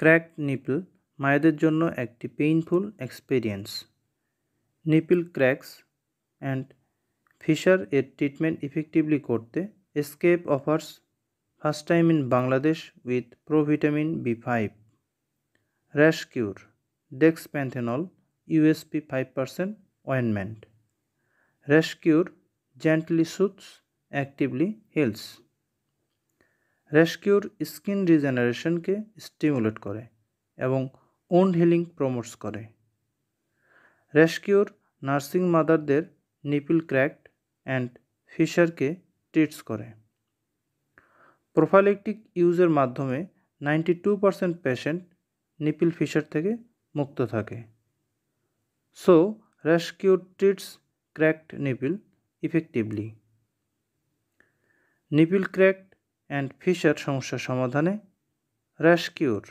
crack nipple মায়েদের জন্য একটি painful experience nipple cracks and fissure এর ট্রিটমেন্ট ইফেক্টিভলি করতে escape offers first time in Bangladesh with provitamin B five rash cure panthenol USP five percent ointment rash cure gently soothes actively heals rescuer skin রিজেনারেশনকে stimulate করে এবং wound healing promotes করে rescuer nursing মাদারদের nipple cracked and ফিশারকে treats করে prophylactic ইউজের মাধ্যমে ninety two percent patient nipple fissure থেকে মুক্ত থাকে so rescue treats cracked nipple effectively nipple cracked and fissure সমস্যা সমাধানে র্যাশকিউর